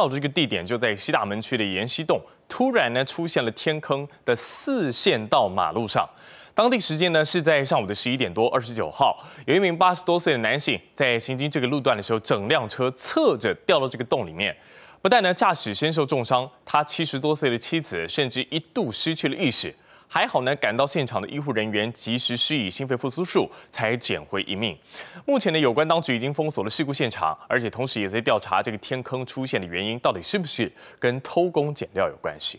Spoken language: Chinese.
到的这个地点就在西大门区的延西洞，突然呢出现了天坑的四线道马路上。当地时间呢是在上午的十一点多，二十九号，有一名八十多岁的男性在行经这个路段的时候，整辆车侧着掉到这个洞里面。不但呢驾驶身受重伤，他七十多岁的妻子甚至一度失去了意识。还好呢，赶到现场的医护人员及时施以心肺复苏术，才捡回一命。目前呢，有关当局已经封锁了事故现场，而且同时也在调查这个天坑出现的原因，到底是不是跟偷工减料有关系。